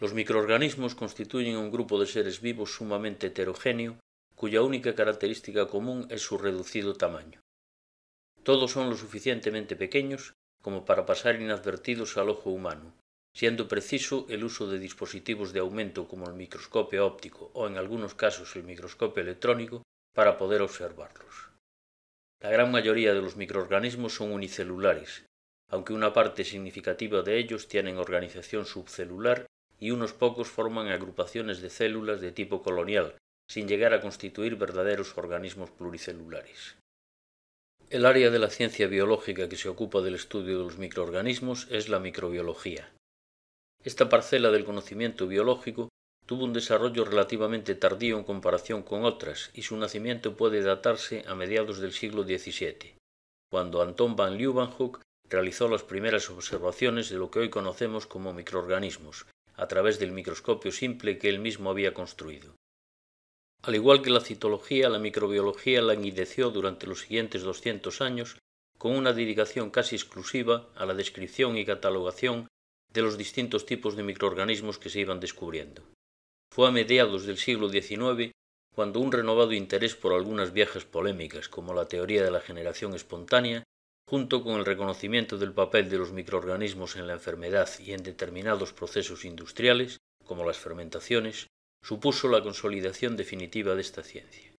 Los microorganismos constituyen un grupo de seres vivos sumamente heterogéneo, cuya única característica común es su reducido tamaño. Todos son lo suficientemente pequeños como para pasar inadvertidos al ojo humano, siendo preciso el uso de dispositivos de aumento como el microscopio óptico o en algunos casos el microscopio electrónico para poder observarlos. La gran mayoría de los microorganismos son unicelulares, aunque una parte significativa de ellos tienen organización subcelular y unos pocos forman agrupaciones de células de tipo colonial, sin llegar a constituir verdaderos organismos pluricelulares. El área de la ciencia biológica que se ocupa del estudio de los microorganismos es la microbiología. Esta parcela del conocimiento biológico tuvo un desarrollo relativamente tardío en comparación con otras y su nacimiento puede datarse a mediados del siglo XVII, cuando Anton van Leeuwenhoek realizó las primeras observaciones de lo que hoy conocemos como microorganismos, a través del microscopio simple que él mismo había construido. Al igual que la citología, la microbiología languideció durante los siguientes 200 años con una dedicación casi exclusiva a la descripción y catalogación de los distintos tipos de microorganismos que se iban descubriendo. Fue a mediados del siglo XIX cuando un renovado interés por algunas viejas polémicas como la teoría de la generación espontánea junto con el reconocimiento del papel de los microorganismos en la enfermedad y en determinados procesos industriales, como las fermentaciones, supuso la consolidación definitiva de esta ciencia.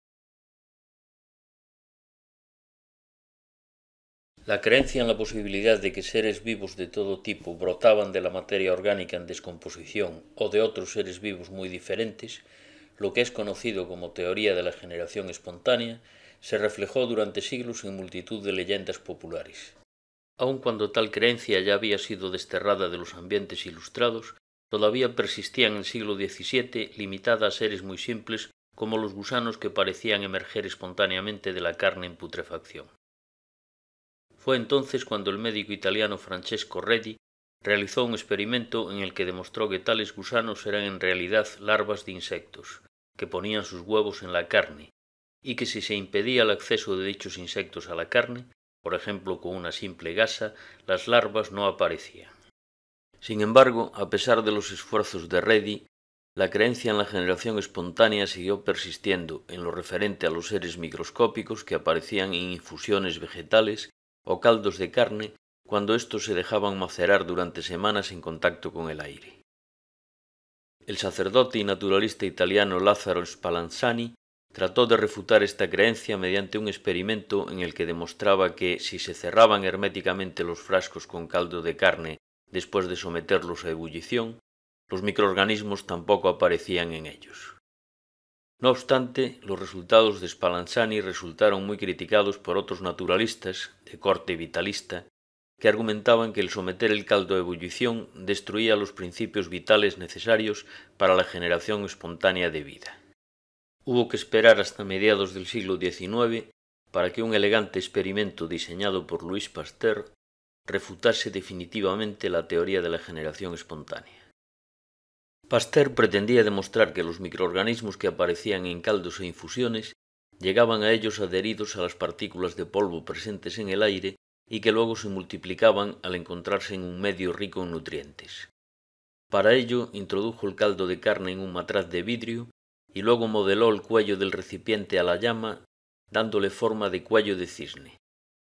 La creencia en la posibilidad de que seres vivos de todo tipo brotaban de la materia orgánica en descomposición o de otros seres vivos muy diferentes, lo que es conocido como teoría de la generación espontánea, se reflejó durante siglos en multitud de leyendas populares. Aun cuando tal creencia ya había sido desterrada de los ambientes ilustrados, todavía persistían en el siglo XVII limitada a seres muy simples como los gusanos que parecían emerger espontáneamente de la carne en putrefacción. Fue entonces cuando el médico italiano Francesco Redi realizó un experimento en el que demostró que tales gusanos eran en realidad larvas de insectos, que ponían sus huevos en la carne, y que si se impedía el acceso de dichos insectos a la carne, por ejemplo con una simple gasa, las larvas no aparecían. Sin embargo, a pesar de los esfuerzos de Reddy, la creencia en la generación espontánea siguió persistiendo en lo referente a los seres microscópicos que aparecían en infusiones vegetales o caldos de carne cuando estos se dejaban macerar durante semanas en contacto con el aire. El sacerdote y naturalista italiano Lázaro Spallanzani trató de refutar esta creencia mediante un experimento en el que demostraba que si se cerraban herméticamente los frascos con caldo de carne después de someterlos a ebullición, los microorganismos tampoco aparecían en ellos. No obstante, los resultados de Spallanzani resultaron muy criticados por otros naturalistas, de corte vitalista, que argumentaban que el someter el caldo a ebullición destruía los principios vitales necesarios para la generación espontánea de vida. Hubo que esperar hasta mediados del siglo XIX para que un elegante experimento diseñado por Louis Pasteur refutase definitivamente la teoría de la generación espontánea. Pasteur pretendía demostrar que los microorganismos que aparecían en caldos e infusiones llegaban a ellos adheridos a las partículas de polvo presentes en el aire y que luego se multiplicaban al encontrarse en un medio rico en nutrientes. Para ello introdujo el caldo de carne en un matraz de vidrio y luego modeló el cuello del recipiente a la llama, dándole forma de cuello de cisne,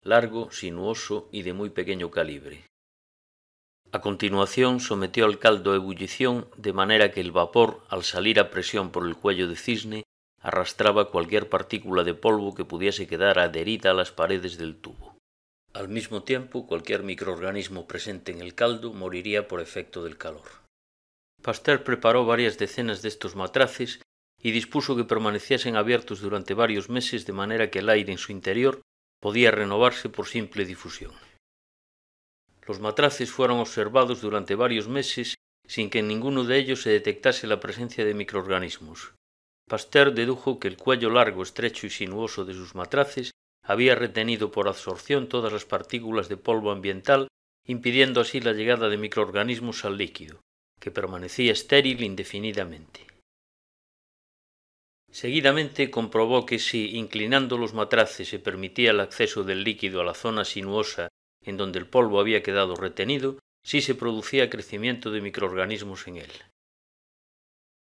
largo, sinuoso y de muy pequeño calibre. A continuación sometió al caldo a ebullición de manera que el vapor, al salir a presión por el cuello de cisne, arrastraba cualquier partícula de polvo que pudiese quedar adherida a las paredes del tubo. Al mismo tiempo, cualquier microorganismo presente en el caldo moriría por efecto del calor. Pasteur preparó varias decenas de estos matraces y dispuso que permaneciesen abiertos durante varios meses de manera que el aire en su interior podía renovarse por simple difusión. Los matraces fueron observados durante varios meses sin que en ninguno de ellos se detectase la presencia de microorganismos. Pasteur dedujo que el cuello largo, estrecho y sinuoso de sus matraces había retenido por absorción todas las partículas de polvo ambiental, impidiendo así la llegada de microorganismos al líquido, que permanecía estéril indefinidamente. Seguidamente comprobó que si, inclinando los matraces, se permitía el acceso del líquido a la zona sinuosa en donde el polvo había quedado retenido, sí se producía crecimiento de microorganismos en él.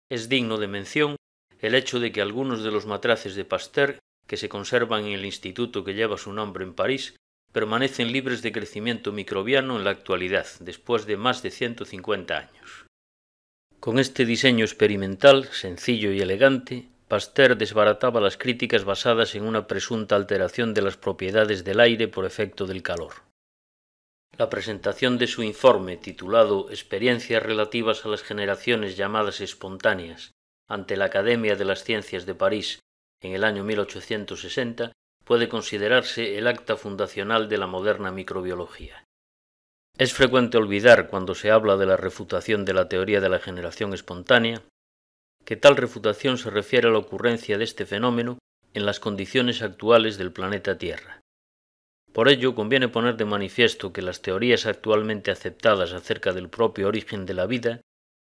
Es digno de mención el hecho de que algunos de los matraces de Pasteur, que se conservan en el instituto que lleva su nombre en París, permanecen libres de crecimiento microbiano en la actualidad, después de más de 150 años. Con este diseño experimental, sencillo y elegante, Pasteur desbarataba las críticas basadas en una presunta alteración de las propiedades del aire por efecto del calor. La presentación de su informe, titulado Experiencias relativas a las generaciones llamadas espontáneas, ante la Academia de las Ciencias de París en el año 1860, puede considerarse el acta fundacional de la moderna microbiología. Es frecuente olvidar, cuando se habla de la refutación de la teoría de la generación espontánea, que tal refutación se refiere a la ocurrencia de este fenómeno en las condiciones actuales del planeta Tierra. Por ello, conviene poner de manifiesto que las teorías actualmente aceptadas acerca del propio origen de la vida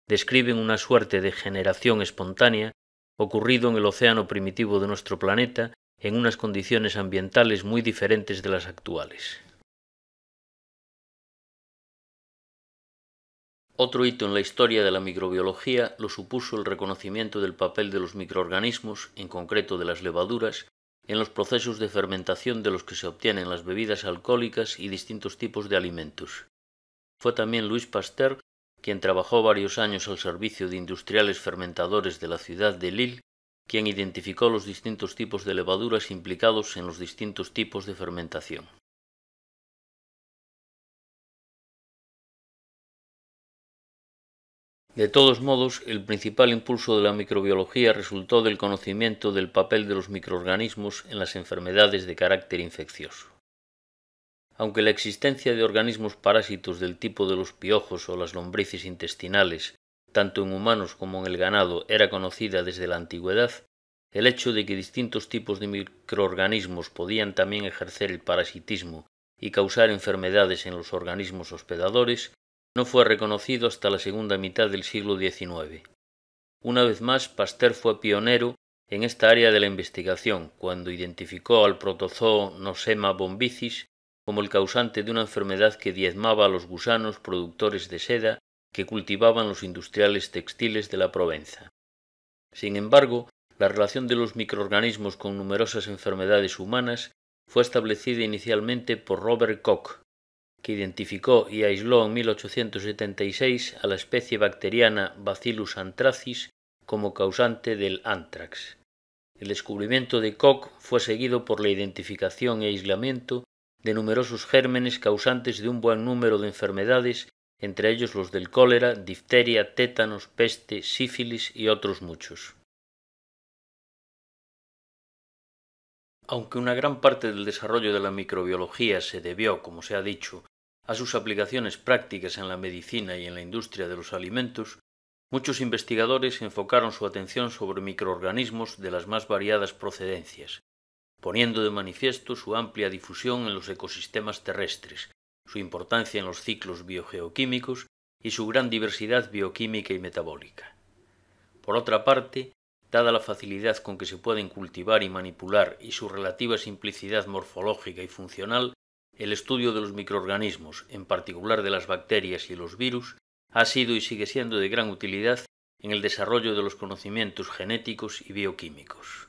describen una suerte de generación espontánea ocurrido en el océano primitivo de nuestro planeta en unas condiciones ambientales muy diferentes de las actuales. Otro hito en la historia de la microbiología lo supuso el reconocimiento del papel de los microorganismos, en concreto de las levaduras, en los procesos de fermentación de los que se obtienen las bebidas alcohólicas y distintos tipos de alimentos. Fue también Luis Pasteur quien trabajó varios años al servicio de industriales fermentadores de la ciudad de Lille, quien identificó los distintos tipos de levaduras implicados en los distintos tipos de fermentación. De todos modos, el principal impulso de la microbiología resultó del conocimiento del papel de los microorganismos en las enfermedades de carácter infeccioso. Aunque la existencia de organismos parásitos del tipo de los piojos o las lombrices intestinales, tanto en humanos como en el ganado, era conocida desde la antigüedad, el hecho de que distintos tipos de microorganismos podían también ejercer el parasitismo y causar enfermedades en los organismos hospedadores no fue reconocido hasta la segunda mitad del siglo XIX. Una vez más, Pasteur fue pionero en esta área de la investigación, cuando identificó al protozoo Nosema bombicis como el causante de una enfermedad que diezmaba a los gusanos productores de seda que cultivaban los industriales textiles de la Provenza. Sin embargo, la relación de los microorganismos con numerosas enfermedades humanas fue establecida inicialmente por Robert Koch, que identificó y aisló en 1876 a la especie bacteriana Bacillus anthracis como causante del ántrax. El descubrimiento de Koch fue seguido por la identificación e aislamiento de numerosos gérmenes causantes de un buen número de enfermedades, entre ellos los del cólera, difteria, tétanos, peste, sífilis y otros muchos. Aunque una gran parte del desarrollo de la microbiología se debió, como se ha dicho, a sus aplicaciones prácticas en la medicina y en la industria de los alimentos, muchos investigadores enfocaron su atención sobre microorganismos de las más variadas procedencias, poniendo de manifiesto su amplia difusión en los ecosistemas terrestres, su importancia en los ciclos biogeoquímicos y su gran diversidad bioquímica y metabólica. Por otra parte, dada la facilidad con que se pueden cultivar y manipular y su relativa simplicidad morfológica y funcional, el estudio de los microorganismos, en particular de las bacterias y los virus, ha sido y sigue siendo de gran utilidad en el desarrollo de los conocimientos genéticos y bioquímicos.